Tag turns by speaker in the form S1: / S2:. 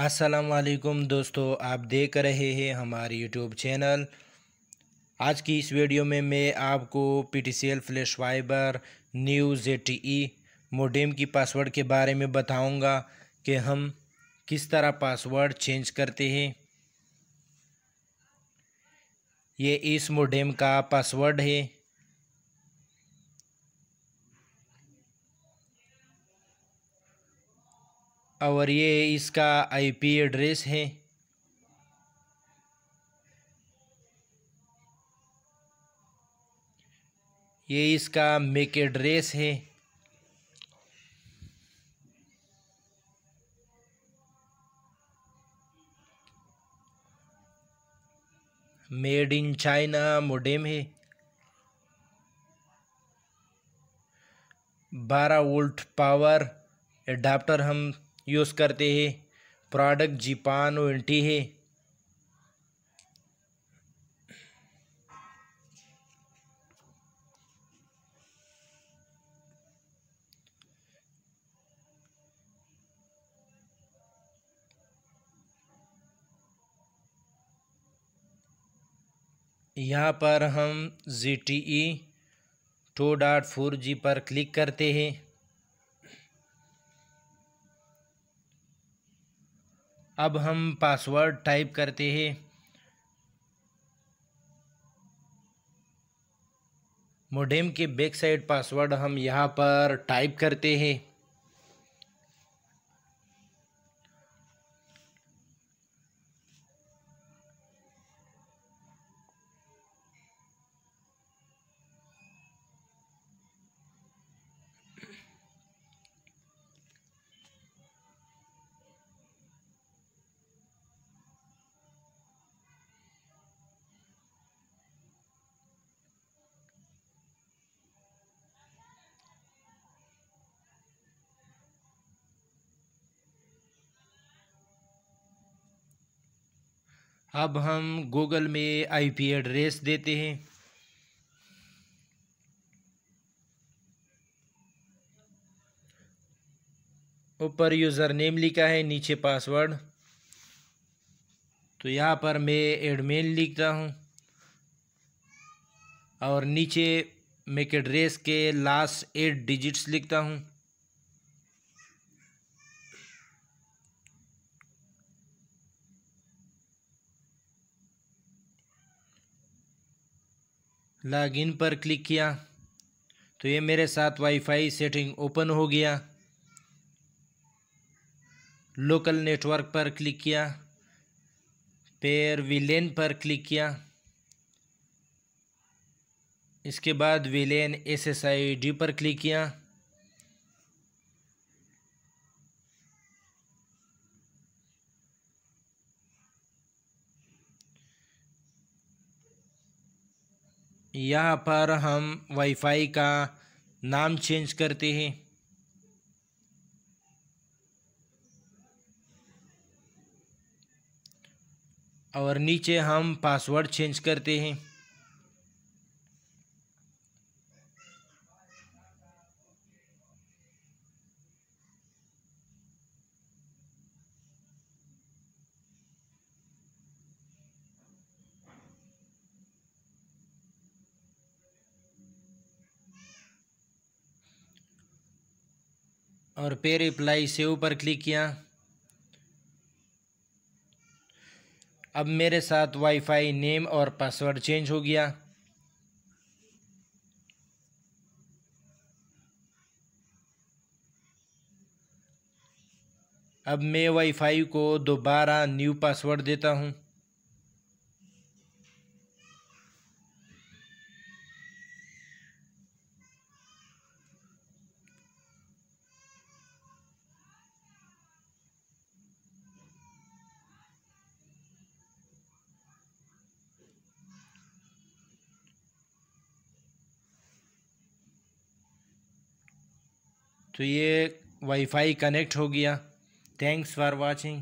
S1: असलकुम दोस्तों आप देख रहे हैं हमारे यूट्यूब चैनल आज की इस वीडियो में मैं आपको P T C L flash fiber news A T E modem की पासवर्ड के बारे में बताऊंगा कि हम किस तरह पासवर्ड चेंज करते हैं ये इस मोडेम का पासवर्ड है और ये इसका आईपी एड्रेस है ये इसका मेक एड्रेस है मेड इन चाइना मोडेम है बारह वोल्ट पावर एडाप्टर हम यूज़ करते हैं प्रोडक्ट जीपान वेंटी है यहाँ पर हम G T E two dot four G पर क्लिक करते हैं अब हम पासवर्ड टाइप करते हैं मोडेम के बैक साइड पासवर्ड हम यहाँ पर टाइप करते हैं अब हम गूगल में आईपी एड्रेस देते हैं ऊपर यूज़र नेम लिखा है नीचे पासवर्ड तो यहाँ पर मैं एडमिन लिखता हूँ और नीचे मेक एड्रेस के लास्ट एट डिजिट्स लिखता हूँ लॉगिन पर क्लिक किया तो ये मेरे साथ वाईफाई सेटिंग ओपन हो गया लोकल नेटवर्क पर क्लिक किया पेयर विलेन पर क्लिक किया इसके बाद WLAN S S I D पर क्लिक किया यहाँ पर हम वाईफाई का नाम चेंज करते हैं और नीचे हम पासवर्ड चेंज करते हैं और पे रिप्लाई सेव पर क्लिक किया अब मेरे साथ वाईफाई नेम और पासवर्ड चेंज हो गया अब मैं वाईफाई को दोबारा न्यू पासवर्ड देता हूँ तो ये वाईफाई कनेक्ट हो गया थैंक्स फॉर वाचिंग